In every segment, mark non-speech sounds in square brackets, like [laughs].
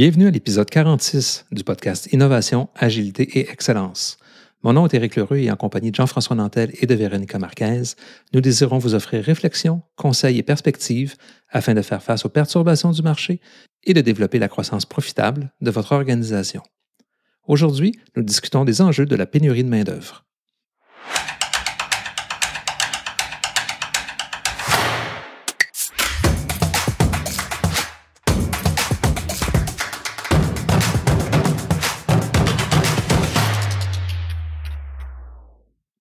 Bienvenue à l'épisode 46 du podcast Innovation, Agilité et Excellence. Mon nom est Éric Leroux et en compagnie de Jean-François Nantel et de Véronica Marquez, nous désirons vous offrir réflexions, conseils et perspectives afin de faire face aux perturbations du marché et de développer la croissance profitable de votre organisation. Aujourd'hui, nous discutons des enjeux de la pénurie de main-d'œuvre.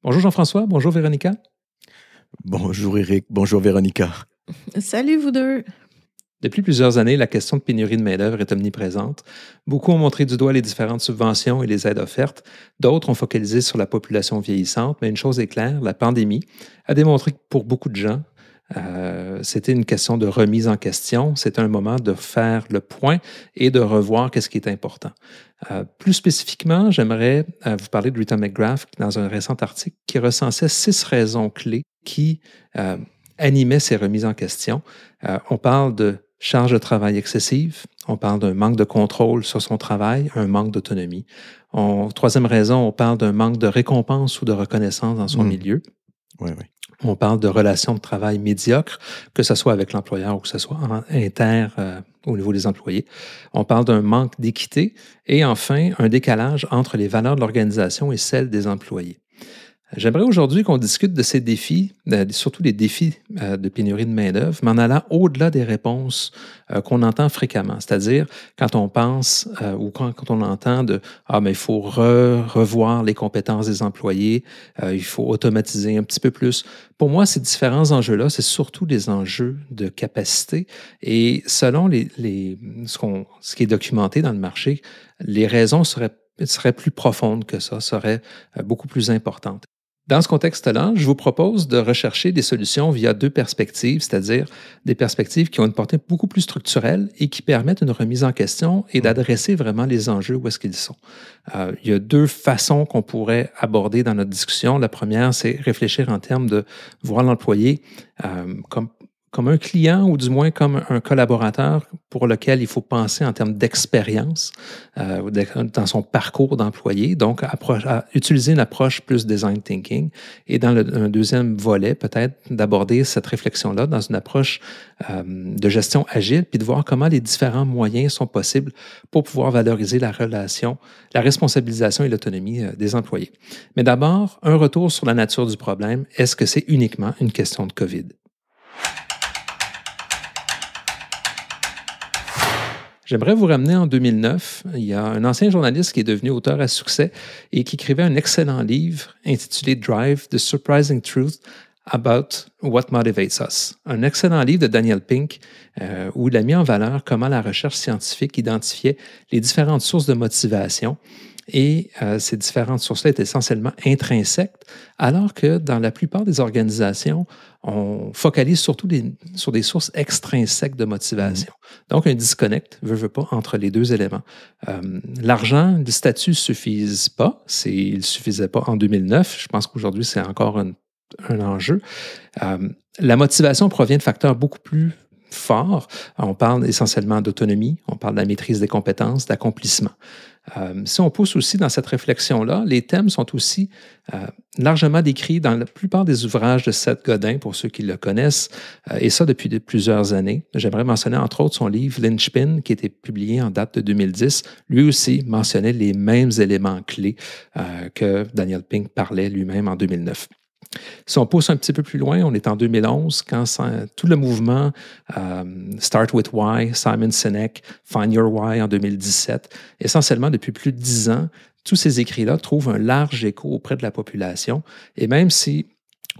Bonjour Jean-François, bonjour Véronica. Bonjour Eric, bonjour Véronica. Salut vous deux. Depuis plusieurs années, la question de pénurie de main-d'œuvre est omniprésente. Beaucoup ont montré du doigt les différentes subventions et les aides offertes. D'autres ont focalisé sur la population vieillissante, mais une chose est claire, la pandémie a démontré que pour beaucoup de gens, euh, c'était une question de remise en question. C'est un moment de faire le point et de revoir qu'est-ce qui est important. Euh, plus spécifiquement, j'aimerais euh, vous parler de Rita McGrath dans un récent article qui recensait six raisons clés qui animaient ces remises en question. on parle de charge de travail excessive, on parle d'un manque de contrôle sur son travail, un manque d'autonomie. troisième raison, on parle d'un manque de récompense ou de reconnaissance dans son hmm. milieu. Oui, oui on parle de relations de travail médiocres, que ce soit avec l'employeur ou que ce soit inter euh, au niveau des employés. On parle d'un manque d'équité et enfin un décalage entre les valeurs de l'organisation et celles des employés. J'aimerais aujourd'hui qu'on discute de ces défis, euh, surtout les défis euh, de pénurie de main-d'œuvre, mais en allant au-delà des réponses euh, qu'on entend fréquemment. C'est-à-dire, quand on pense ou quand, on entend de Ah, mais il faut revoir les compétences des employés, il faut automatiser un petit peu plus. Pour moi, ces différents enjeux-là, c'est surtout des enjeux de capacité. Et selon les, ce, qui est documenté dans le marché, les raisons seraient seraient plus profondes que ça, serait beaucoup plus importantes. Dans ce contexte-là, je vous propose de rechercher des solutions via deux perspectives, c'est-à-dire des perspectives qui ont une portée beaucoup plus structurelle et qui permettent une remise en question et hmm. d'adresser vraiment les enjeux où est-ce qu'ils sont. Euh, il y a deux façons qu'on pourrait aborder dans notre discussion. La première, c'est réfléchir en termes de voir l'employé euh, comme comme un client ou du moins comme un collaborateur pour lequel il faut penser en termes d'expérience euh, dans son parcours d'employé. Donc, utiliser une approche plus design thinking et dans le, un deuxième volet, peut-être d'aborder cette réflexion-là dans une approche euh, de gestion agile, puis de voir comment les différents moyens sont possibles pour pouvoir valoriser la relation, la responsabilisation et l'autonomie euh, des employés. Mais d'abord, un retour sur la nature du problème. Est-ce que c'est uniquement une question de COVID? J'aimerais vous ramener en 2009. Il y a un ancien journaliste qui est devenu auteur à succès et qui écrivait un excellent livre intitulé Drive, The Surprising Truth About What Motivates Us, un excellent livre de Daniel Pink euh, où il a mis en valeur comment la recherche scientifique identifiait les différentes sources de motivation et euh, ces différentes sources-là sont essentiellement intrinsèques, alors que dans la plupart des organisations, on focalise surtout sur des sources extrinsèques de motivation. Mm-hmm. Donc, un disconnect, veut, veut pas, entre les deux éléments. Euh, l'argent, le statut ne suffisent pas. Il ne suffisait pas en 2009. Je pense qu'aujourd'hui, c'est encore un, enjeu. Euh, la motivation provient de facteurs beaucoup plus forts. On parle essentiellement d'autonomie, on parle de la maîtrise des compétences, d'accomplissement. Euh, si on pousse aussi dans cette réflexion-là, les thèmes sont aussi euh, largement décrits dans la plupart des ouvrages de Seth Godin, pour ceux qui le connaissent, euh, et ça depuis plusieurs années. J'aimerais mentionner entre autres son livre Lynchpin, qui était publié en date de 2010. Lui aussi mentionnait les mêmes éléments clés que Daniel Pink parlait lui-même en 2009. Si on pousse un petit peu plus loin, on est en 2011 quand tout le mouvement euh, Start with Why, Simon Sinek, Find Your Why en 2017, essentiellement depuis plus de dix ans, tous ces écrits-là trouvent un large écho auprès de la population. Et même si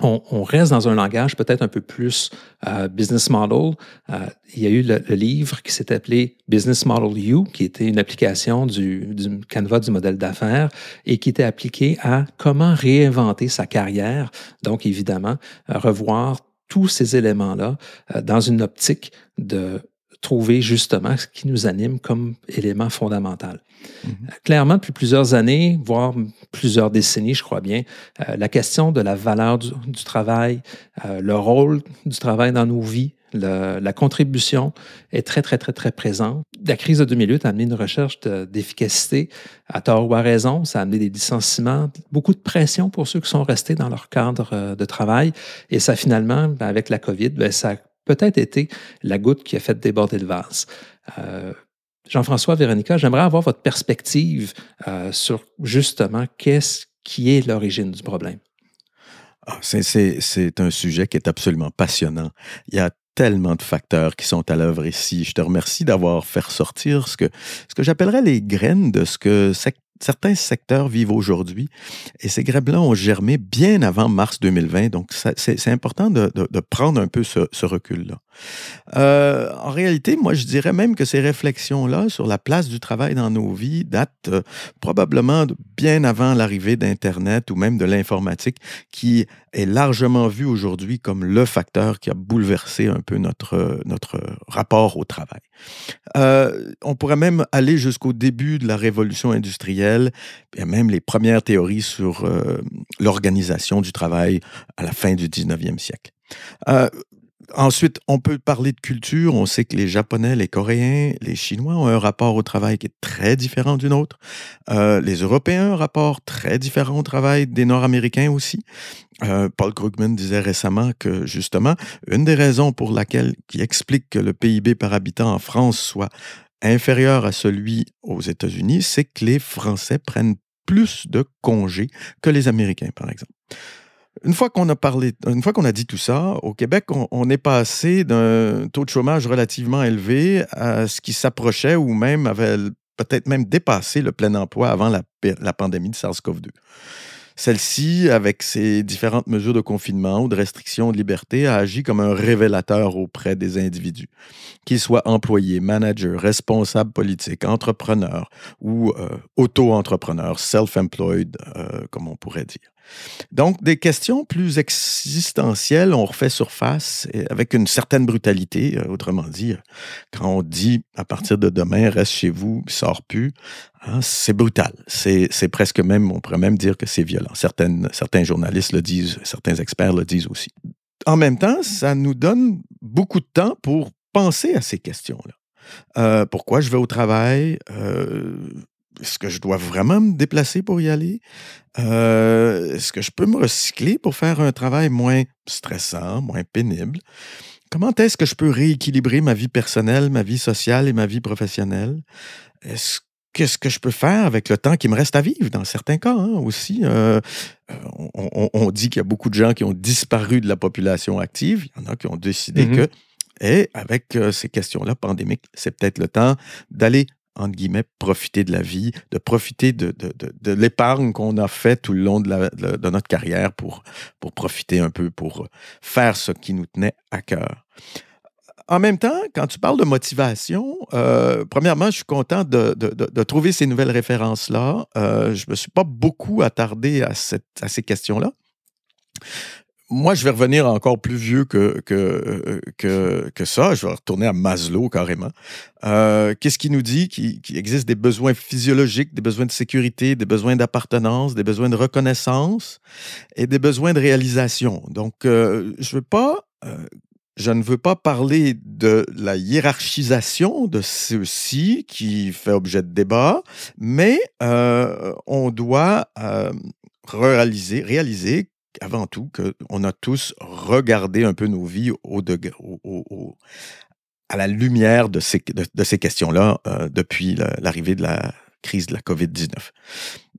on, reste dans un langage peut-être un peu plus euh, business model. Euh, il y a eu le, livre qui s'est appelé Business Model You, qui était une application du, du Canva du modèle d'affaires et qui était appliqué à comment réinventer sa carrière. Donc, évidemment, euh, revoir tous ces éléments-là dans une optique de trouver justement ce qui nous anime comme élément fondamental. Mm-hmm. Euh, clairement, depuis plusieurs années, voire plusieurs décennies, je crois bien, euh, la question de la valeur du, travail, euh, le rôle du travail dans nos vies, la contribution est très, très, très, très présente. La crise de 2008 a amené une recherche d'efficacité à tort ou à raison. Ça a amené des licenciements, beaucoup de pression pour ceux qui sont restés dans leur cadre de travail. Et ça, finalement, ben, avec la COVID, ben, ça a peut-être été la goutte qui a fait déborder le vase. Euh, Jean-François, Véronica, j'aimerais avoir votre perspective euh, sur justement qu'est-ce qui est l'origine du problème. Ah, c'est un sujet qui est absolument passionnant. Il y a tellement de facteurs qui sont à l'œuvre ici. Je te remercie d'avoir fait sortir ce que, ce que j'appellerais les graines de ce que cette certains secteurs vivent aujourd'hui. Et ces grèves-là ont germé bien avant mars 2020. Donc, c'est important de, prendre un peu ce recul-là. Euh, en réalité, moi, je dirais même que ces réflexions-là sur la place du travail dans nos vies datent euh, probablement bien avant l'arrivée d'Internet ou même de l'informatique, qui est largement vue aujourd'hui comme le facteur qui a bouleversé un peu notre, notre rapport au travail. Euh, on pourrait même aller jusqu'au début de la révolution industrielle, et même les premières théories sur l'organisation du travail à la fin du 19e siècle. Euh, Ensuite, on peut parler de culture. On sait que les Japonais, les Coréens, les Chinois ont un rapport au travail qui est très différent du nôtre. Euh, les Européens ont un rapport très différent au travail des Nord-Américains aussi. Euh, Paul Krugman disait récemment que justement, une des raisons pour laquelle, qui explique que le PIB par habitant en France soit inférieur à celui aux États-Unis, c'est que les Français prennent plus de congés que les Américains, par exemple. Une fois qu'on a parlé, une fois qu'on a dit tout ça, au Québec, on n'est pas d'un taux de chômage relativement élevé à ce qui s'approchait ou même avait peut-être même dépassé le plein emploi avant la, pandémie de SARS-CoV-2. Celle-ci, avec ses différentes mesures de confinement ou de restriction de liberté, a agi comme un révélateur auprès des individus, qu'ils soient employés, managers, responsables politiques, entrepreneurs ou euh, auto-entrepreneurs, self-employed, euh, comme on pourrait dire. Donc, des questions plus existentielles ont refait surface euh, avec une certaine brutalité. Euh, autrement dit, euh, quand on dit à partir de demain, reste chez vous, sors plus, hein, c'est brutal. C'est presque même, on pourrait même dire que c'est violent. Certaines, certains journalistes le disent, certains experts le disent aussi. En même temps, ça nous donne beaucoup de temps pour penser à ces questions-là. pourquoi je vais au travail? est-ce que je dois vraiment me déplacer pour y aller? Euh, est-ce que je peux me recycler pour faire un travail moins stressant, moins pénible? Comment est-ce que je peux rééquilibrer ma vie personnelle, ma vie sociale et ma vie professionnelle? Est-ce qu'est-ce que je peux faire avec le temps qui me reste à vivre dans certains cas hein, aussi. Euh, euh, on, dit qu'il y a beaucoup de gens qui ont disparu de la population active. Il y en a qui ont décidé mmh que, et avec ces questions-là pandémiques, c'est peut-être le temps d'aller entre guillemets, profiter de la vie, de profiter de, l'épargne qu'on a fait tout le long de, notre carrière pour, pour profiter un peu, pour faire ce qui nous tenait à cœur. En même temps, quand tu parles de motivation, euh, premièrement, je suis content de, trouver ces nouvelles références-là. Euh, je ne me suis pas beaucoup attardé à, cette, à ces questions-là moi, je vais revenir encore plus vieux que, que, euh, que, que ça. Je vais retourner à Maslow carrément. Euh, qu'est-ce qui nous dit qu'il existe des besoins physiologiques, des besoins de sécurité, des besoins d'appartenance, des besoins de reconnaissance et des besoins de réalisation. Donc, euh, je veux pas. je ne veux pas parler de la hiérarchisation de ceci ci qui fait objet de débat, mais on doit réaliser, réaliser avant tout qu'on a tous regardé un peu nos vies à la lumière de ces, questions-là euh, depuis l'arrivée de la crise de la COVID-19.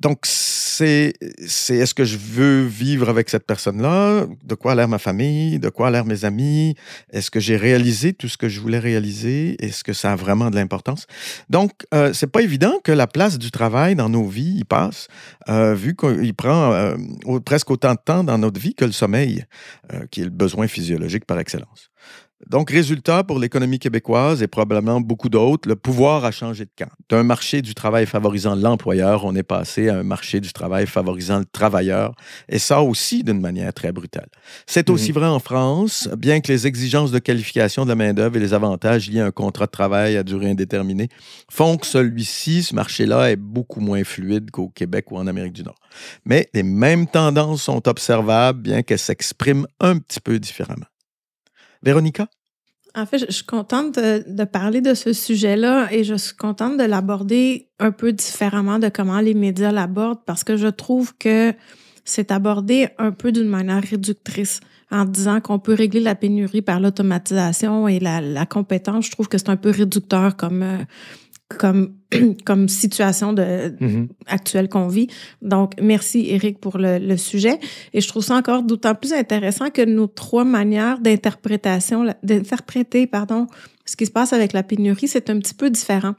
Donc, c'est est, est, ce que je veux vivre avec cette personne-là? De quoi a l'air ma famille? De quoi a l'air mes amis? Est-ce que j'ai réalisé tout ce que je voulais réaliser? Est-ce que ça a vraiment de l'importance? Donc, euh, c'est pas évident que la place du travail dans nos vies y passe, euh, vu qu'il prend euh, presque autant de temps dans notre vie que le sommeil, euh, qui est le besoin physiologique par excellence. Donc, résultat pour l'économie québécoise et probablement beaucoup d'autres, le pouvoir a changé de camp. D'un marché du travail favorisant l'employeur, on est passé à un marché du travail favorisant le travailleur, et ça aussi d'une manière très brutale. C'est mmh aussi vrai en France, bien que les exigences de qualification de la main-d'œuvre et les avantages liés à un contrat de travail à durée indéterminée font que celui-ci, ce marché-là, est beaucoup moins fluide qu'au Québec ou en Amérique du Nord. Mais les mêmes tendances sont observables, bien qu'elles s'expriment un petit peu différemment. Véronica? En fait, je suis contente de, parler de ce sujet-là et je suis contente de l'aborder un peu différemment de comment les médias l'abordent parce que je trouve que c'est abordé un peu d'une manière réductrice en disant qu'on peut régler la pénurie par l'automatisation et la, compétence. Je trouve que c'est un peu réducteur comme, euh, comme, [clears throat] comme situation de, mhm. actuelle qu'on vit. Donc, merci Eric pour le, le, sujet. Et je trouve ça encore d'autant plus intéressant que nos trois manières d'interprétation, d'interpréter, pardon, ce qui se passe avec la pénurie, c'est un petit peu différent.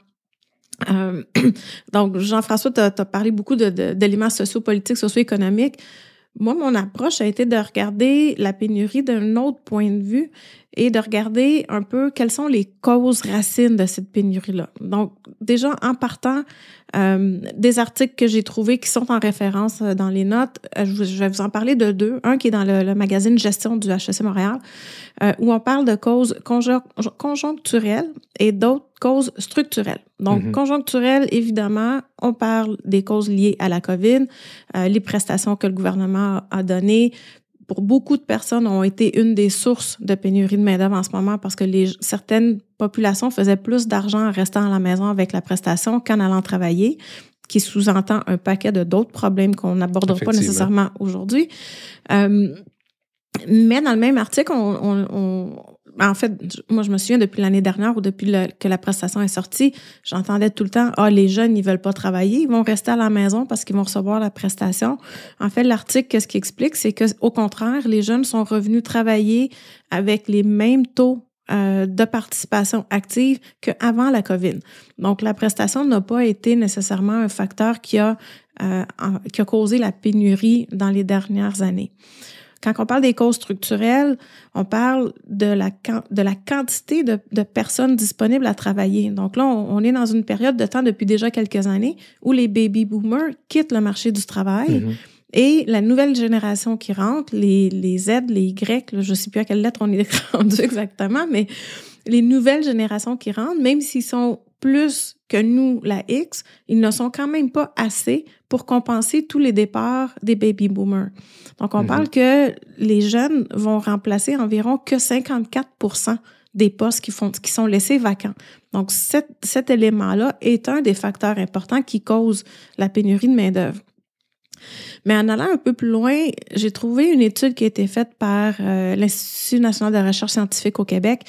Euh, [clears throat] donc, Jean-François, tu as, parlé beaucoup d'éléments de, de, sociopolitiques, socio-économiques. Moi, mon approche a été de regarder la pénurie d'un autre point de vue et de regarder un peu quelles sont les causes racines de cette pénurie-là. Donc, déjà en partant euh, des articles que j'ai trouvés qui sont en référence euh, dans les notes, euh, je vais vous en parler de deux. Un qui est dans le, magazine Gestion du HEC Montréal, où on parle de causes conjoncturelles et d'autres causes structurelles. Donc, mhm. conjoncturelles, évidemment, on parle des causes liées à la COVID, euh, les prestations que le gouvernement a données. Pour beaucoup de personnes, ont été une des sources de pénurie de main-d'œuvre en ce moment parce que les, certaines populations faisaient plus d'argent en restant à la maison avec la prestation qu'en allant travailler, qui sous-entend un paquet de d'autres problèmes qu'on n'abordera pas nécessairement aujourd'hui. Euh, mais dans le même article, on, en fait, moi, je me souviens depuis l'année dernière ou depuis que la prestation est sortie, j'entendais tout le temps Ah, les jeunes, ils veulent pas travailler, ils vont rester à la maison parce qu'ils vont recevoir la prestation. En fait, l'article, qu'est-ce qui explique C'est que, au contraire, les jeunes sont revenus travailler avec les mêmes taux euh, de participation active qu'avant la COVID. Donc, la prestation n'a pas été nécessairement un facteur qui a, euh, qui a causé la pénurie dans les dernières années. Quand on parle des causes structurelles, on parle de la, de la quantité de, de personnes disponibles à travailler. Donc là, on, est dans une période de temps depuis déjà quelques années où les baby boomers quittent le marché du travail. Mhm. Et la nouvelle génération qui rentre, les, les Z, les Y, je ne sais plus à quelle lettre on est [laughs] rendu exactement, mais les nouvelles générations qui rentrent, même s'ils sont plus que nous, la X, ils ne sont quand même pas assez pour compenser tous les départs des baby boomers. Donc, on mhm. parle que les jeunes vont remplacer environ que 54 des postes qui, sont laissés vacants. Donc, cet, cet élément-là est un des facteurs importants qui cause la pénurie de main-d'œuvre. Mais en allant un peu plus loin, j'ai trouvé une étude qui a été faite par euh, l'Institut national de recherche scientifique au Québec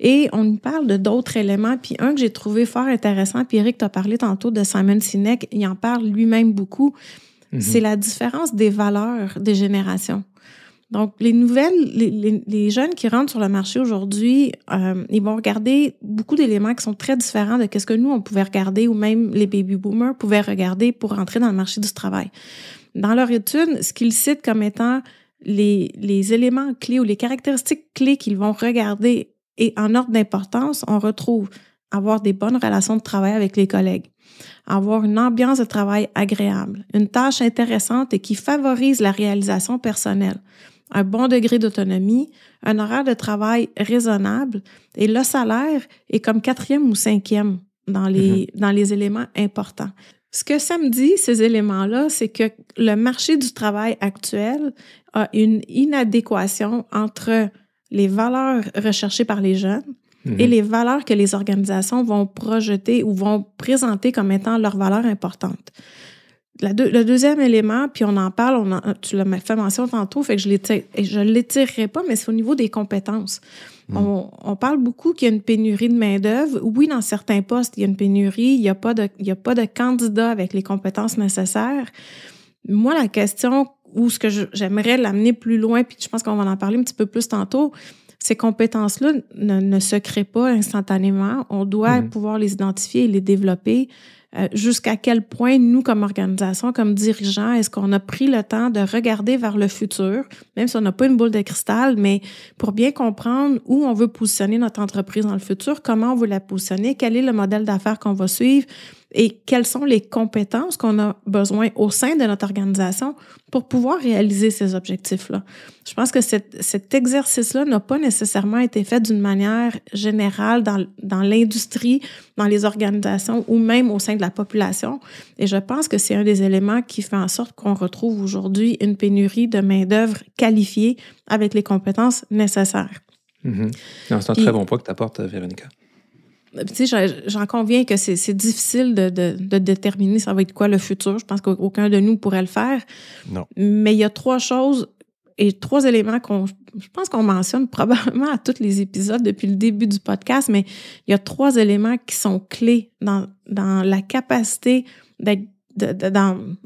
et on nous parle de d'autres éléments. Puis un que j'ai trouvé fort intéressant, puis Eric, tu as parlé tantôt de Simon Sinek, il en parle lui-même beaucoup, mm-hmm. c'est la différence des valeurs des générations. Donc, les nouvelles, les, jeunes qui rentrent sur le marché aujourd'hui, euh, ils vont regarder beaucoup d'éléments qui sont très différents de ce que nous, on pouvait regarder ou même les baby boomers pouvaient regarder pour entrer dans le marché du travail. Dans leur étude, ce qu'ils citent comme étant les, les éléments clés ou les caractéristiques clés qu'ils vont regarder et en ordre d'importance, on retrouve avoir des bonnes relations de travail avec les collègues, avoir une ambiance de travail agréable, une tâche intéressante et qui favorise la réalisation personnelle, un bon degré d'autonomie, un horaire de travail raisonnable et le salaire est comme quatrième ou cinquième dans les, mm-hmm. dans les éléments importants. Ce que ça me dit, ces éléments-là, c'est que le marché du travail actuel a une inadéquation entre les valeurs recherchées par les jeunes mm-hmm. et les valeurs que les organisations vont projeter ou vont présenter comme étant leurs valeurs importantes le deuxième élément, puis on en parle, tu l'as fait mention tantôt, fait que je ne l'étirerai pas, mais c'est au niveau des compétences. Hmm. On, parle beaucoup qu'il y a une pénurie de main-d'œuvre. Oui, dans certains postes, il y a une pénurie, il n'y a, pas de, a pas de candidat avec les compétences nécessaires. Moi, la question ou ce que j'aimerais l'amener plus loin, puis je pense qu'on va en parler un petit peu plus tantôt, ces compétences-là ne, se créent pas instantanément. On doit hmm. pouvoir les identifier et les développer euh, jusqu'à quel point nous, comme organisation, comme dirigeants, est-ce qu'on a pris le temps de regarder vers le futur, même si on n'a pas une boule de cristal, mais pour bien comprendre où on veut positionner notre entreprise dans le futur, comment on veut la positionner, quel est le modèle d'affaires qu'on va suivre, et quelles sont les compétences qu'on a besoin au sein de notre organisation pour pouvoir réaliser ces objectifs-là. Je pense que cet, exercice-là n'a pas nécessairement été fait d'une manière générale dans, l'industrie, dans les organisations ou même au sein de la population. Et je pense que c'est un des éléments qui fait en sorte qu'on retrouve aujourd'hui une pénurie de main-d'œuvre qualifiée avec les compétences nécessaires. Mm-hmm. C'est un très bon point que tu apportes, euh, Véronica. Euh, tu sais, j'en conviens que c'est difficile de, déterminer ça va être quoi le futur. Je pense qu'aucun de nous pourrait le faire. Non. Mais il y a trois choses et trois éléments qu'on, je pense qu'on mentionne probablement à tous les épisodes depuis le début du podcast, mais il y a trois éléments qui sont clés dans, dans la capacité d'être,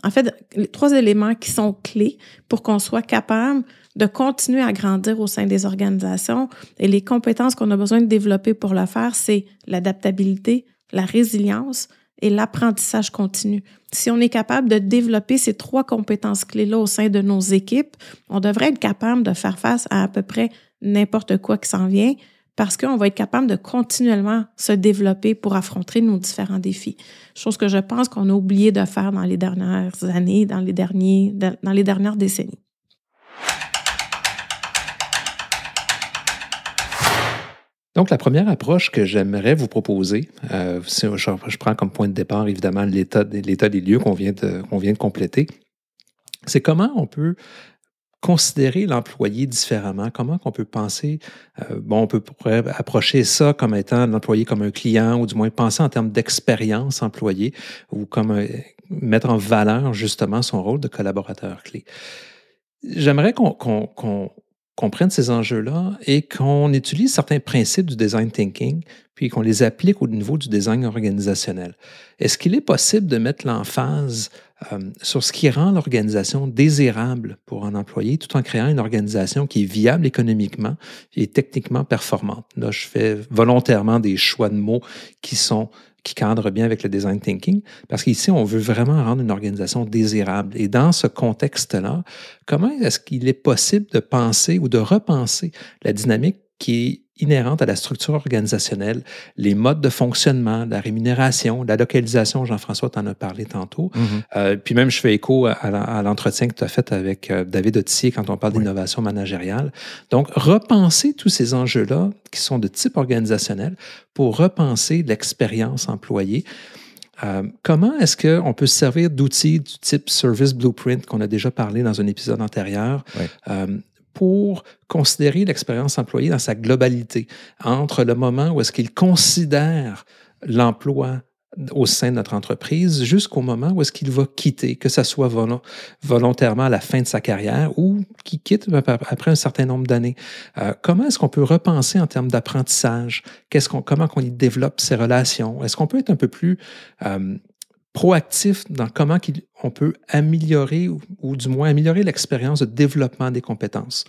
en fait, les trois éléments qui sont clés pour qu'on soit capable de continuer à grandir au sein des organisations. Et les compétences qu'on a besoin de développer pour le faire, c'est l'adaptabilité, la résilience et l'apprentissage continu. Si on est capable de développer ces trois compétences clés-là au sein de nos équipes, on devrait être capable de faire face à à peu près n'importe quoi qui s'en vient parce qu'on va être capable de continuellement se développer pour affronter nos différents défis. Chose que je pense qu'on a oublié de faire dans les dernières années, dans les, derniers, dans les dernières décennies. Donc, la première approche que j'aimerais vous proposer, euh, je, prends comme point de départ évidemment l'état des lieux qu'on vient, de, vient de compléter, c'est comment on peut considérer l'employé différemment, comment qu'on peut penser, euh, bon, on peut approcher ça comme étant l'employé comme un client, ou du moins penser en termes d'expérience employée, ou comme euh, mettre en valeur justement son rôle de collaborateur clé. J'aimerais qu'on comprenne ces enjeux-là et qu'on utilise certains principes du design thinking, puis qu'on les applique au niveau du design organisationnel. Est-ce qu'il est possible de mettre l'emphase phase euh, sur ce qui rend l'organisation désirable pour un employé, tout en créant une organisation qui est viable économiquement et techniquement performante? Là, je fais volontairement des choix de mots qui sont qui cadre bien avec le design thinking, parce qu'ici, on veut vraiment rendre une organisation désirable. Et dans ce contexte-là, comment est-ce qu'il est possible de penser ou de repenser la dynamique qui est inhérentes à la structure organisationnelle, les modes de fonctionnement, la rémunération, la localisation, Jean-François t'en a parlé tantôt. Mm-hmm. Euh, puis même, je fais écho à, l'entretien que tu as fait avec euh, David Otissier quand on parle d'innovation managériale. Donc, repenser tous ces enjeux-là qui sont de type organisationnel pour repenser l'expérience employée. Euh, comment est-ce qu'on peut se servir d'outils du type Service Blueprint qu'on a déjà parlé dans un épisode antérieur pour considérer l'expérience employée dans sa globalité, entre le moment où est-ce qu'il considère l'emploi au sein de notre entreprise jusqu'au moment où est-ce qu'il va quitter, que ce soit volontairement à la fin de sa carrière ou qu'il quitte après un certain nombre d'années. Euh, comment est-ce qu'on peut repenser en termes d'apprentissage? Qu'est-ce qu'on, comment qu'on y développe ses relations? Est-ce qu'on peut être un peu plus euh, proactif dans comment on peut améliorer ou, du moins améliorer l'expérience de développement des compétences.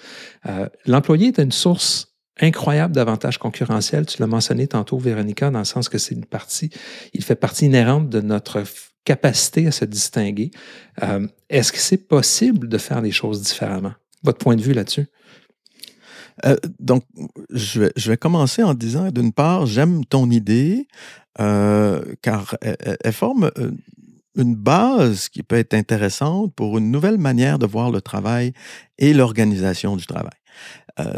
Euh, l'employé est une source incroyable d'avantages concurrentiels. Tu l'as mentionné tantôt, Véronica, dans le sens que c'est une partie, il fait partie inhérente de notre capacité à se distinguer. Euh, est-ce que c'est possible de faire les choses différemment? Votre point de vue là-dessus? Euh, donc, je je vais, commencer en disant, d'une part, j'aime ton idée. Euh, car euh, euh, elle, forme une base qui peut être intéressante pour une nouvelle manière de voir le travail et l'organisation du travail.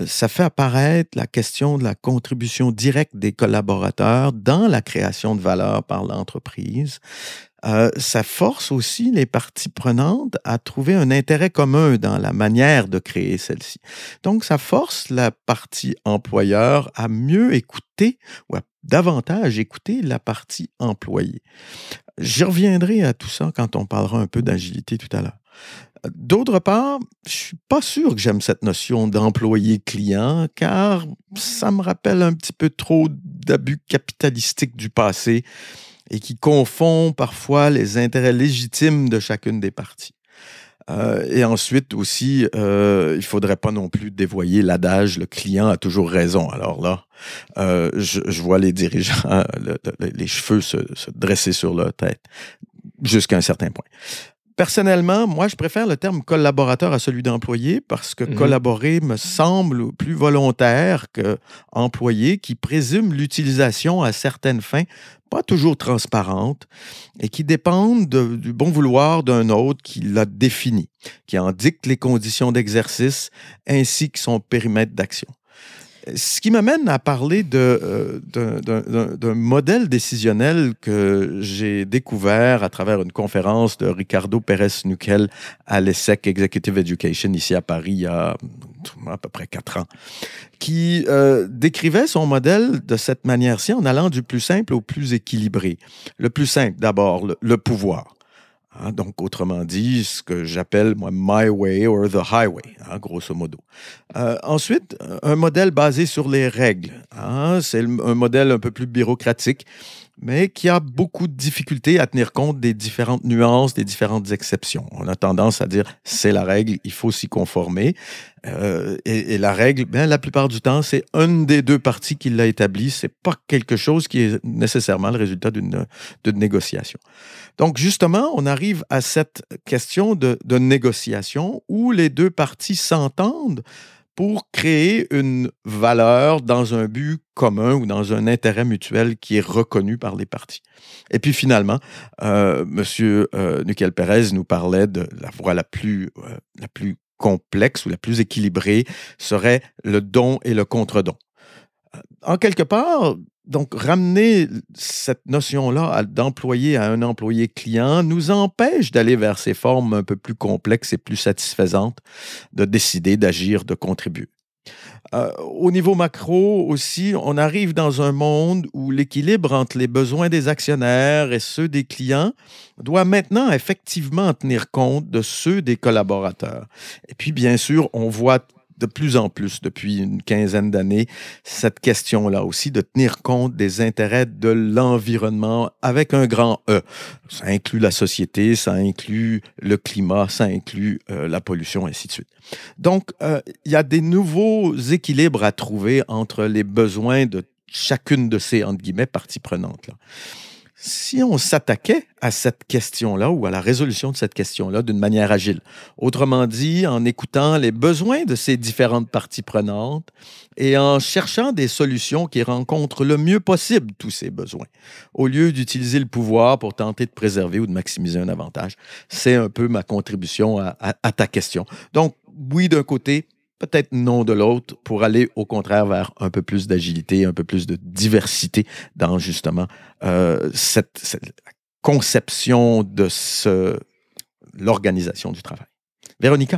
ça fait apparaître la question de la contribution directe des collaborateurs dans la création de valeur par l'entreprise. ça force aussi les parties prenantes à trouver un intérêt commun dans la manière de créer celle-ci. Donc, ça force la partie employeur à mieux écouter ou à davantage écouter la partie employée. J'y reviendrai à tout ça quand on parlera un peu d'agilité tout à l'heure. D'autre part, je suis pas sûr que j'aime cette notion d'employé client car ça me rappelle un petit peu trop d'abus capitalistiques du passé et qui confond parfois les intérêts légitimes de chacune des parties. Euh, et ensuite aussi, il euh, il faudrait pas non plus dévoyer l'adage le client a toujours raison. Alors là, euh, je, vois les dirigeants, [laughs] les cheveux se dresser sur leur tête jusqu'à un certain point. Personnellement, moi, je préfère le terme collaborateur à celui d'employé parce que mhm. collaborer me semble plus volontaire que qui présume l'utilisation à certaines fins pas toujours transparentes et qui dépendent du bon vouloir d'un autre qui l'a défini, qui en dicte les conditions d'exercice ainsi que son périmètre d'action. Ce qui m'amène à parler euh, d'un modèle décisionnel que j'ai découvert à travers une conférence de Ricardo Pérez-Nuquel à l'ESSEC Executive Education ici à Paris il y a mm, à peu près quatre ans, qui euh, décrivait son modèle de cette manière-ci en allant du plus simple au plus équilibré. Le plus simple, d'abord, le pouvoir. Hein, donc, autrement dit, ce que j'appelle moi My Way or the Highway, hein, grosso modo. Euh, ensuite, un modèle basé sur les règles. Hein, c'est un modèle un peu plus bureaucratique mais qui a beaucoup de difficultés à tenir compte des différentes nuances, des différentes exceptions. On a tendance à dire c'est la règle, il faut s'y conformer. Euh, et, la règle, bien, la plupart du temps, c'est une des deux parties qui l'a établie. C'est pas quelque chose qui est nécessairement le résultat d'une négociation. Donc, justement, on arrive à cette question de négociation où les deux parties s'entendent pour créer une valeur dans un but commun ou dans un intérêt mutuel qui est reconnu par les parties. Et puis finalement, euh, M. Euh, Pérez nous parlait de la voie la plus, euh, la plus complexe ou la plus équilibrée serait le don et le contre-don en quelque part, donc ramener cette notion-là d'employé à un employé client nous empêche d'aller vers ces formes un peu plus complexes et plus satisfaisantes de décider, d'agir, de contribuer. Euh, au niveau macro aussi, on arrive dans un monde où l'équilibre entre les besoins des actionnaires et ceux des clients doit maintenant effectivement tenir compte de ceux des collaborateurs. Et puis, bien sûr, on voit de plus en plus depuis une quinzaine d'années cette question-là aussi de tenir compte des intérêts de l'environnement avec un grand E. Ça inclut la société, ça inclut le climat, ça inclut euh, la pollution, ainsi de suite. Donc, euh, il y a des nouveaux équilibres à trouver entre les besoins de chacune de ces entre guillemets, parties prenantes. Là si on s'attaquait à cette question-là ou à la résolution de cette question-là d'une manière agile. Autrement dit, en écoutant les besoins de ces différentes parties prenantes et en cherchant des solutions qui rencontrent le mieux possible tous ces besoins, au lieu d'utiliser le pouvoir pour tenter de préserver ou de maximiser un avantage. C'est un peu ma contribution à, ta question. Donc, oui, d'un côté, peut-être non de l'autre, pour aller au contraire vers un peu plus d'agilité, un peu plus de diversité dans justement euh, cette, conception de l'organisation du travail. Véronica?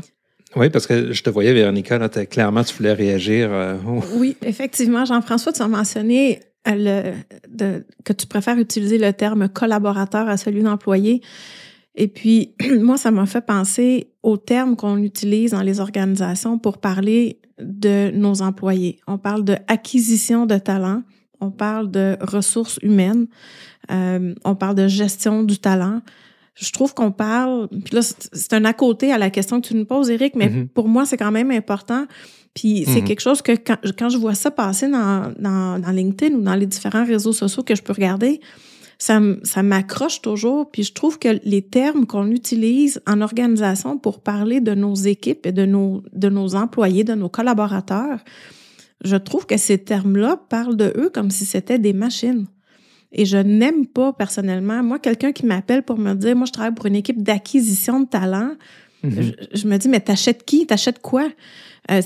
Oui, parce que je te voyais, Véronica, clairement, tu voulais réagir. Euh, oui, effectivement, Jean-François, tu as mentionné euh, que tu préfères utiliser le terme collaborateur à celui d'employé. Et puis, [clears throat] moi, ça m'a fait penser aux termes qu'on utilise dans les organisations pour parler de nos employés. On parle de acquisition de talent, on parle de ressources humaines, euh, on parle de gestion du talent. Je trouve qu'on parle, puis là, c'est un à côté à la question que tu nous poses, Eric, mais mm-hmm. pour moi, c'est quand même important. Puis c'est mm-hmm. quelque chose que quand, je vois ça passer dans LinkedIn ou dans les différents réseaux sociaux que je peux regarder, ça, m'accroche toujours. Puis je trouve que les termes qu'on utilise en organisation pour parler de nos équipes et de nos, de nos employés, de nos collaborateurs, je trouve que ces termes-là parlent de eux comme si c'était des machines. Et je n'aime pas personnellement, moi, quelqu'un qui m'appelle pour me dire, moi, je travaille pour une équipe d'acquisition de talent, mm-hmm. je, je, me dis, mais t'achètes qui? T'achètes quoi? Euh,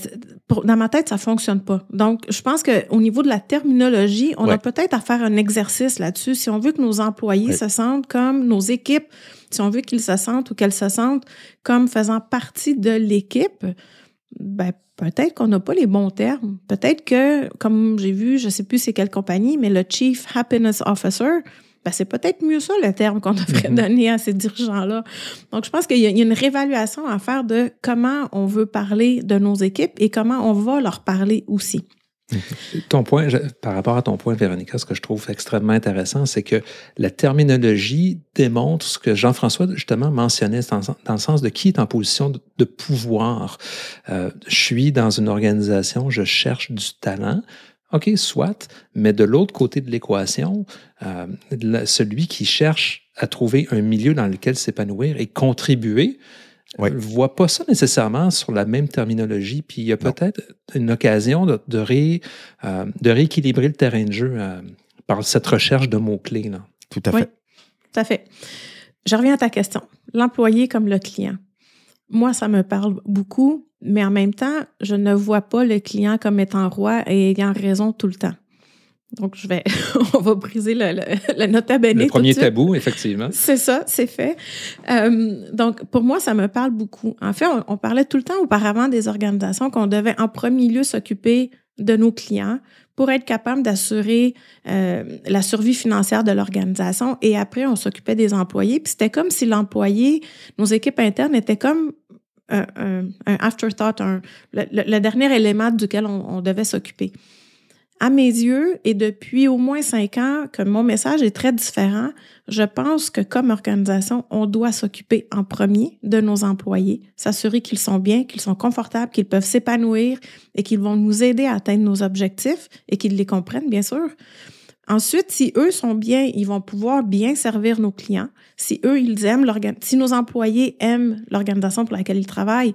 dans ma tête, ça fonctionne pas. Donc, je pense qu'au niveau de la terminologie, on a peut-être à faire un exercice là-dessus. Si on veut que nos employés se sentent comme nos équipes, si on veut qu'ils se sentent ou qu'elles se sentent comme faisant partie de l'équipe, ben, peut-être qu'on n'a pas les bons termes. Peut-être que, comme j'ai vu, je sais plus c'est quelle compagnie, mais le Chief Happiness Officer, ben, c'est peut-être mieux ça le terme qu'on devrait mhm. donner à ces dirigeants-là. Donc, je pense qu'il y, a une réévaluation à faire de comment on veut parler de nos équipes et comment on va leur parler aussi. [laughs] Ton point, par rapport à ton point, Véronica, ce que je trouve extrêmement intéressant, c'est que la terminologie démontre ce que Jean-François, justement, mentionnait dans, le sens de qui est en position de, pouvoir. Euh, je suis dans une organisation, je cherche du talent OK, soit, mais de l'autre côté de l'équation, euh, celui qui cherche à trouver un milieu dans lequel s'épanouir et contribuer, ne euh, voit pas ça nécessairement sur la même terminologie. Puis il y a peut-être une occasion euh, de, rééquilibrer le terrain de jeu par cette recherche de mots-clés. Tout à fait. tout à fait. Je reviens à ta question. L'employé comme le client. Moi, ça me parle beaucoup mais en même temps, je ne vois pas le client comme étant roi et ayant raison tout le temps. Donc, je vais, [laughs] on va briser la le, le nota premier tabou, effectivement. C'est ça, c'est fait. Euh, donc, pour moi, ça me parle beaucoup. En fait, on, parlait tout le temps auparavant des organisations qu'on devait en premier lieu s'occuper de nos clients pour être capable d'assurer euh, la survie financière de l'organisation. Et après, on s'occupait des employés. Puis c'était comme si l'employé, nos équipes internes étaient comme un, afterthought, le, dernier élément duquel on, on devait s'occuper. À mes yeux, et depuis au moins cinq ans que mon message est très différent, je pense que comme organisation, on doit s'occuper en premier de nos employés, s'assurer qu'ils sont bien, qu'ils sont confortables, qu'ils peuvent s'épanouir et qu'ils vont nous aider à atteindre nos objectifs et qu'ils les comprennent, bien sûr. Ensuite, si eux sont bien, ils vont pouvoir bien servir nos clients. Si eux, ils aiment si nos employés aiment l'organisation pour laquelle ils travaillent,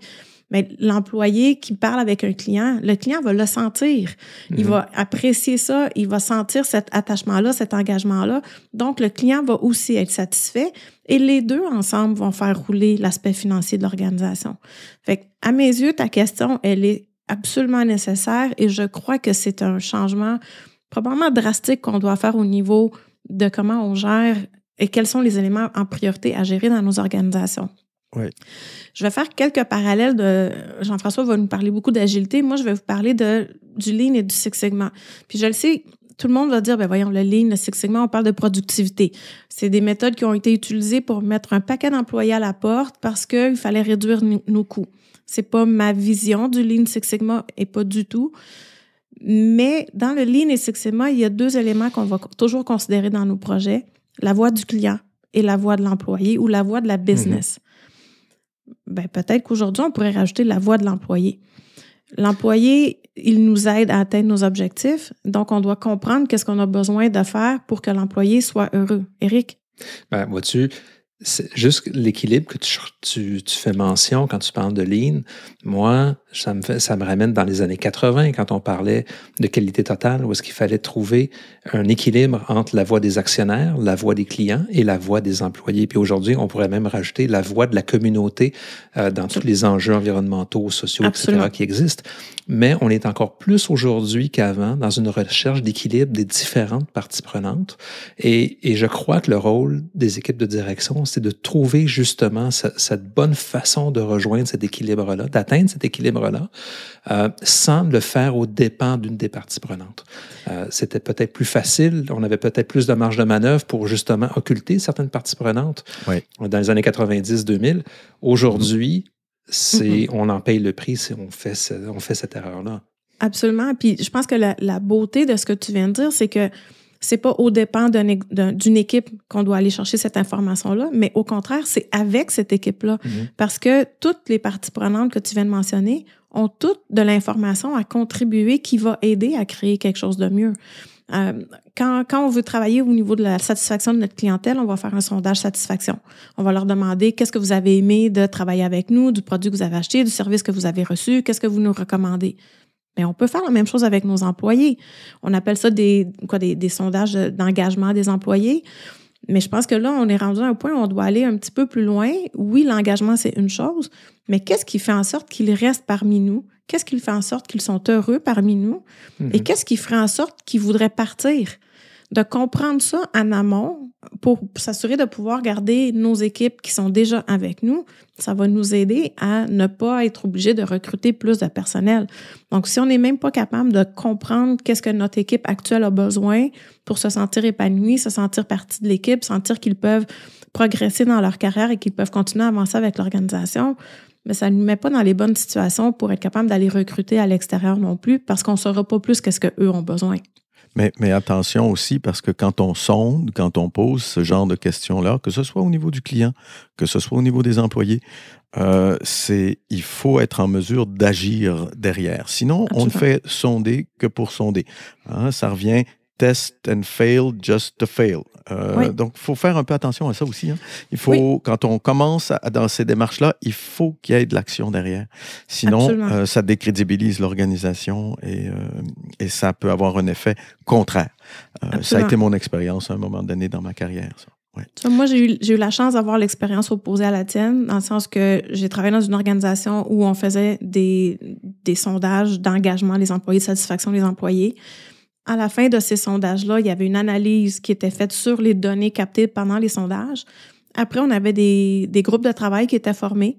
mais l'employé qui parle avec un client, le client va le sentir. Il mhm. va apprécier ça, il va sentir cet attachement-là, cet engagement-là. Donc, le client va aussi être satisfait et les deux ensemble vont faire rouler l'aspect financier de l'organisation. Fait à mes yeux, ta question, elle est absolument nécessaire et je crois que c'est un changement probablement drastique qu'on doit faire au niveau de comment on gère et quels sont les éléments en priorité à gérer dans nos organisations. Oui. Je vais faire quelques parallèles de. Jean-François va nous parler beaucoup d'agilité. Moi, je vais vous parler de, du Lean et du Six Sigma. Puis je le sais, tout le monde va dire, ben voyons, le Lean, le Six Sigma, on parle de productivité. C'est des méthodes qui ont été utilisées pour mettre un paquet d'employés à la porte parce qu'il fallait réduire nos coûts. C'est pas ma vision du Lean Six Sigma et pas du tout. Mais dans le lean et Six Sigma, il y a deux éléments qu'on va toujours considérer dans nos projets, la voix du client et la voix de l'employé ou la voix de la mhm. business. Ben, peut-être qu'aujourd'hui, on pourrait rajouter la voix de l'employé. L'employé, il nous aide à atteindre nos objectifs, donc on doit comprendre qu'est-ce qu'on a besoin de faire pour que l'employé soit heureux. Eric? Ben, vois-tu, c'est juste l'équilibre que tu, fais mention quand tu parles de lean. Moi, ça me, ça me ramène dans les années 80 quand on parlait de qualité totale, où est-ce qu'il fallait trouver un équilibre entre la voix des actionnaires, la voix des clients et la voix des employés. Puis aujourd'hui, on pourrait même rajouter la voix de la communauté euh, dans tous les enjeux environnementaux, sociaux, etc. qui existent. Mais on est encore plus aujourd'hui qu'avant dans une recherche d'équilibre des différentes parties prenantes. Et, et, je crois que le rôle des équipes de direction, c'est de trouver justement cette bonne façon de rejoindre cet équilibre-là, d'atteindre cet équilibre là euh, sans le faire au dépens d'une des parties prenantes. Euh, c'était peut-être plus facile, on avait peut-être plus de marge de manœuvre pour justement occulter certaines parties prenantes dans les années 90-2000. Aujourd'hui, mm-hmm. c'est mm-hmm. on en paye le prix si on fait, on fait cette erreur-là. Absolument. Puis je pense que la, beauté de ce que tu viens de dire, c'est que c'est pas au dépend d'une équipe qu'on doit aller chercher cette information-là, mais au contraire, c'est avec cette équipe-là. Mhm. Parce que toutes les parties prenantes que tu viens de mentionner ont toutes de l'information à contribuer qui va aider à créer quelque chose de mieux. Euh, quand, quand, on veut travailler au niveau de la satisfaction de notre clientèle, on va faire un sondage satisfaction. On va leur demander qu'est-ce que vous avez aimé de travailler avec nous, du produit que vous avez acheté, du service que vous avez reçu, qu'est-ce que vous nous recommandez. Mais on peut faire la même chose avec nos employés. On appelle ça des, sondages d'engagement des employés. Mais je pense que là, on est rendu à un point où on doit aller un petit peu plus loin. Oui, l'engagement, c'est une chose, mais qu'est-ce qui fait en sorte qu'ils restent parmi nous? Qu'est-ce qui fait en sorte qu'ils sont heureux parmi nous? Et mhm. qu'est-ce qui ferait en sorte qu'ils voudraient partir? de comprendre ça en amont pour s'assurer de pouvoir garder nos équipes qui sont déjà avec nous, ça va nous aider à ne pas être obligé de recruter plus de personnel. Donc, si on n'est même pas capable de comprendre qu'est-ce que notre équipe actuelle a besoin pour se sentir épanouie, se sentir partie de l'équipe, sentir qu'ils peuvent progresser dans leur carrière et qu'ils peuvent continuer à avancer avec l'organisation, mais ça ne nous met pas dans les bonnes situations pour être capable d'aller recruter à l'extérieur non plus parce qu'on ne saura pas plus qu'est-ce qu'eux ont besoin. Mais, attention aussi parce que quand on sonde, quand on pose ce genre de questions-là, que ce soit au niveau du client, que ce soit au niveau des employés, euh, c'est il faut être en mesure d'agir derrière. Sinon, on ne fait sonder que pour sonder. Hein. ça revient test and fail just to fail. Euh, donc, il faut faire un peu attention à ça aussi. Hein. Il faut, quand on commence à, dans ces démarches-là, il faut qu'il y ait de l'action derrière. Sinon, euh, ça décrédibilise l'organisation euh, et, ça peut avoir un effet contraire. ça a été mon expérience à un moment donné dans ma carrière. Moi, j'ai eu, la chance d'avoir l'expérience opposée à la tienne, dans le sens que j'ai travaillé dans une organisation où on faisait des, des sondages d'engagement des employés, de satisfaction des employés. À la fin de ces sondages-là, il y avait une analyse qui était faite sur les données captées pendant les sondages. Après, on avait des, groupes de travail qui étaient formés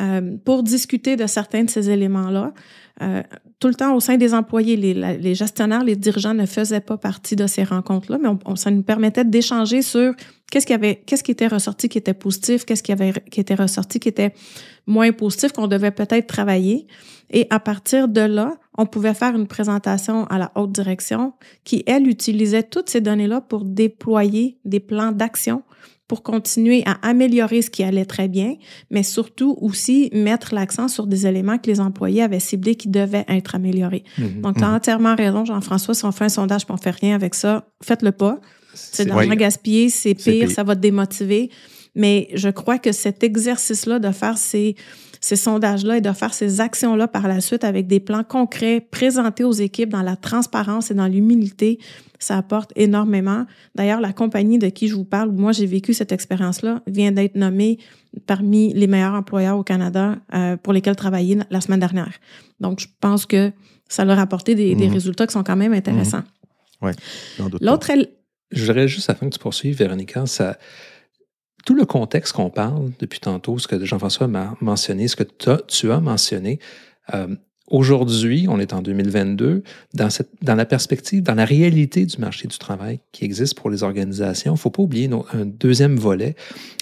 euh, pour discuter de certains de ces éléments-là. Euh, tout le temps au sein des employés, les, gestionnaires, les dirigeants ne faisaient pas partie de ces rencontres-là, mais ça nous permettait d'échanger sur Qu'est-ce qui, avait, qu'est-ce qui était ressorti qui était positif? Qu'est-ce qui, avait, qui était ressorti qui était moins positif, qu'on devait peut-être travailler? Et à partir de là, on pouvait faire une présentation à la haute direction qui, elle, utilisait toutes ces données-là pour déployer des plans d'action pour continuer à améliorer ce qui allait très bien, mais surtout aussi mettre l'accent sur des éléments que les employés avaient ciblés qui devaient être améliorés. Mhm. Donc, mhm. tu as entièrement raison, Jean-François, si on fait un sondage pour on fait rien avec ça, faites-le pas. C'est de l'argent gaspillé, c'est pire, ça va te démotiver. Mais je crois que cet exercice-là de faire ces, ces sondages-là et de faire ces actions-là par la suite avec des plans concrets présentés aux équipes dans la transparence et dans l'humilité, ça apporte énormément. D'ailleurs, la compagnie de qui je vous parle, où moi j'ai vécu cette expérience-là, vient d'être nommée parmi les meilleurs employeurs au Canada euh, pour lesquels travailler la semaine dernière. Donc, je pense que ça leur a apporté des, mmh. résultats qui sont quand même intéressants. Mmh. Ouais, L'autre je voudrais juste, afin que tu poursuives, Véronica, ça, tout le contexte qu'on parle depuis tantôt, ce que Jean-François m'a mentionné, ce que tu as mentionné, euh, aujourd'hui, on est en 2022, dans, cette, dans la perspective, dans la réalité du marché du travail qui existe pour les organisations, il ne faut pas oublier un deuxième volet,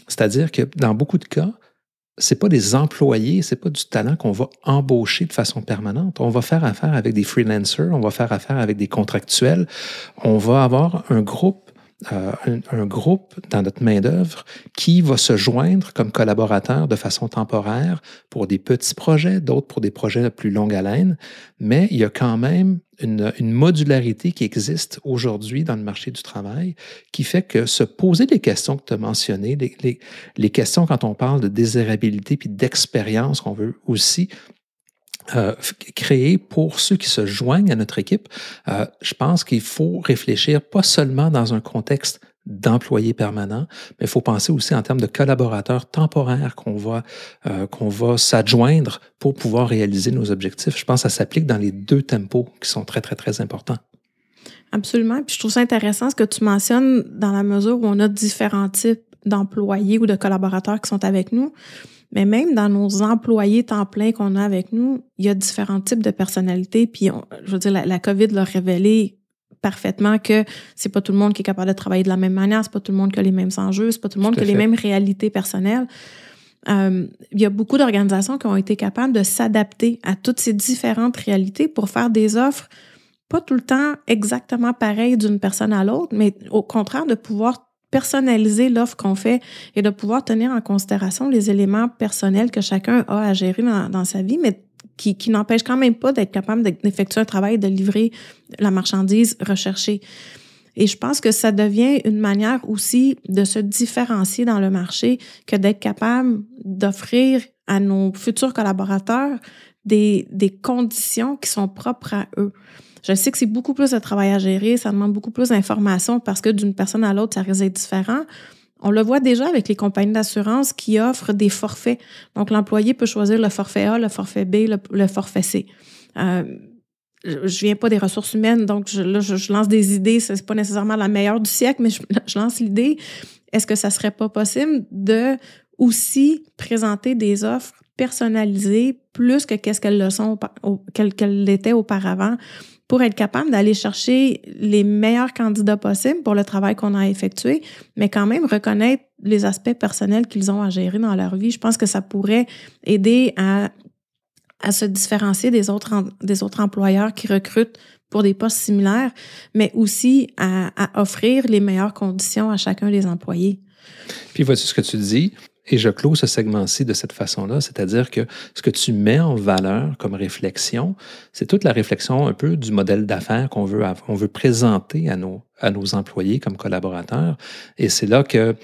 c'est-à-dire que dans beaucoup de cas, c'est pas des employés, c'est pas du talent qu'on va embaucher de façon permanente. On va faire affaire avec des freelancers, on va faire affaire avec des contractuels. On va avoir un groupe euh, un, groupe dans notre main-d'œuvre qui va se joindre comme collaborateur de façon temporaire pour des petits projets, d'autres pour des projets de plus longue haleine, mais il y a quand même une, modularité qui existe aujourd'hui dans le marché du travail qui fait que se poser les questions que tu as mentionnées, les, questions quand on parle de désirabilité puis d'expérience qu'on veut aussi euh, créé pour ceux qui se joignent à notre équipe, euh, je pense qu'il faut réfléchir pas seulement dans un contexte d'employés permanents, mais il faut penser aussi en termes de collaborateurs temporaires qu'on va, euh, qu'on va s'adjoindre pour pouvoir réaliser nos objectifs. Je pense que ça s'applique dans les deux tempos qui sont très, très, très importants. Absolument. Puis je trouve ça intéressant ce que tu mentionnes dans la mesure où on a différents types d'employés ou de collaborateurs qui sont avec nous. Mais même dans nos employés temps plein qu'on a avec nous, il y a différents types de personnalités. Puis, je veux dire, la, COVID l'a révélé parfaitement que c'est pas tout le monde qui est capable de travailler de la même manière, c'est pas tout le monde qui a les mêmes enjeux, c'est pas tout le monde qui a les mêmes réalités personnelles. Euh, il y a beaucoup d'organisations qui ont été capables de s'adapter à toutes ces différentes réalités pour faire des offres pas tout le temps exactement pareilles d'une personne à l'autre, mais au contraire de pouvoir personnaliser l'offre qu'on fait et de pouvoir tenir en considération les éléments personnels que chacun a à gérer dans, sa vie, mais qui, qui n'empêche quand même pas d'être capable d'effectuer un travail, de livrer la marchandise recherchée. Et je pense que ça devient une manière aussi de se différencier dans le marché que d'être capable d'offrir à nos futurs collaborateurs des conditions qui sont propres à eux. Je sais que c'est beaucoup plus de travail à gérer, ça demande beaucoup plus d'informations parce que d'une personne à l'autre, ça risque d'être différent. On le voit déjà avec les compagnies d'assurance qui offrent des forfaits. Donc, l'employé peut choisir le forfait A, le forfait B, le, forfait C. Euh, je viens pas des ressources humaines, donc je, là, je, lance des idées. Ce n'est pas nécessairement la meilleure du siècle, mais [laughs] je, lance l'idée. Est-ce que ça serait pas possible de aussi présenter des offres personnalisées plus que qu'est-ce qu'elles le sont qu'elles l'étaient auparavant pour être capable d'aller chercher les meilleurs candidats possibles pour le travail qu'on a effectué, mais quand même reconnaître les aspects personnels qu'ils ont à gérer dans leur vie. Je pense que ça pourrait aider à, à se différencier des autres, des autres employeurs qui recrutent pour des postes similaires, mais aussi à, offrir les meilleures conditions à chacun des employés. Puis voici ce que tu dis? Et je clôt ce segment-ci de cette façon-là, c'est-à-dire que ce que tu mets en valeur comme réflexion, c'est toute la réflexion un peu du modèle d'affaires qu'on veut, on veut présenter à nos, à nos employés comme collaborateurs. Et c'est là que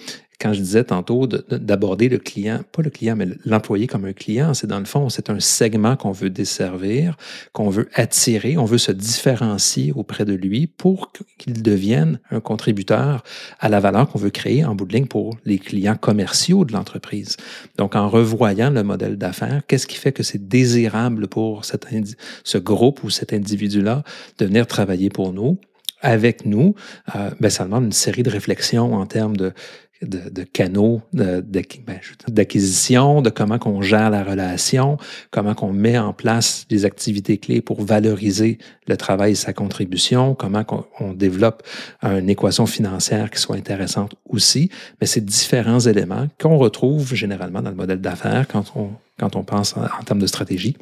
quand je disais tantôt d'aborder le client, pas le client, mais l'employé comme un client, c'est dans le fond, c'est un segment qu'on veut desservir, qu'on veut attirer, on veut se différencier auprès de lui pour qu'il devienne un contributeur à la valeur qu'on veut créer en bout de ligne pour les clients commerciaux de l'entreprise. Donc, en revoyant le modèle d'affaires, qu'est-ce qui fait que c'est désirable pour cet ce groupe ou cet individu-là de venir travailler pour nous? avec nous, euh, ben ça demande une série de réflexions en termes de de, de canaux ben, d'acquisition, de comment qu'on gère la relation, comment qu'on met en place des activités clés pour valoriser le travail et sa contribution, comment qu'on on développe une équation financière qui soit intéressante aussi. Mais c'est différents éléments qu'on retrouve généralement dans le modèle d'affaires quand on, quand on pense en, termes de stratégie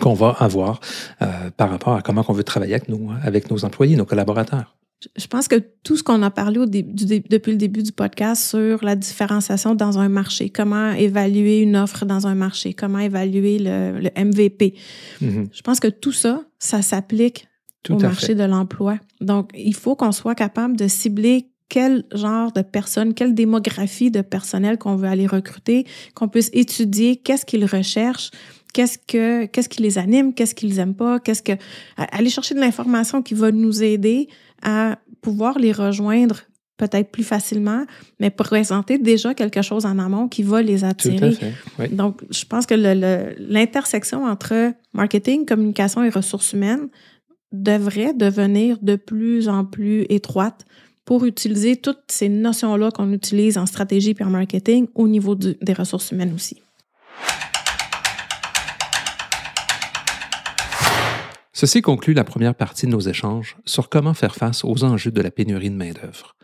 qu'on va avoir euh, par rapport à comment on veut travailler avec, nous, hein, avec nos employés, nos collaborateurs. Je pense que tout ce qu'on a parlé depuis le début du podcast sur la différenciation dans un marché, comment évaluer une offre dans un marché, comment évaluer le, MVP, mm-hmm. je pense que tout ça, ça s'applique au marché de l'emploi. Donc, il faut qu'on soit capable de cibler quel genre de personnes, quelle démographie de personnel qu'on veut aller recruter, qu'on puisse étudier qu'est-ce qu'ils recherchent, Qu'est-ce que qu'est-ce qui les anime, qu'est-ce qu'ils aiment pas, qu'est-ce que aller chercher de l'information qui va nous aider à pouvoir les rejoindre peut-être plus facilement, mais présenter déjà quelque chose en amont qui va les attirer. Donc, je pense que l'intersection entre marketing, communication et ressources humaines devrait devenir de plus en plus étroite pour utiliser toutes ces notions-là qu'on utilise en stratégie et en marketing au niveau des ressources humaines aussi. Ceci conclut la première partie de nos échanges sur comment faire face aux enjeux de la pénurie de main-d'œuvre.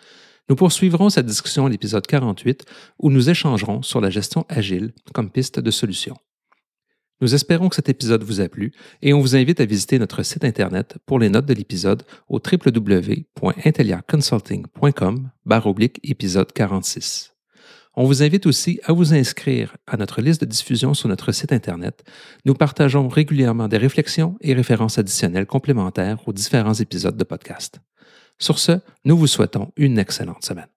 Nous poursuivrons cette discussion à l'épisode 48 où nous échangerons sur la gestion agile comme piste de solution. Nous espérons que cet épisode vous a plu et on vous invite à visiter notre site Internet pour les notes de l'épisode au www.intelliaconsulting.com épisode 46. On vous invite aussi à vous inscrire à notre liste de diffusion sur notre site Internet. Nous partageons régulièrement des réflexions et références additionnelles complémentaires aux différents épisodes de podcast. Sur ce, nous vous souhaitons une excellente semaine.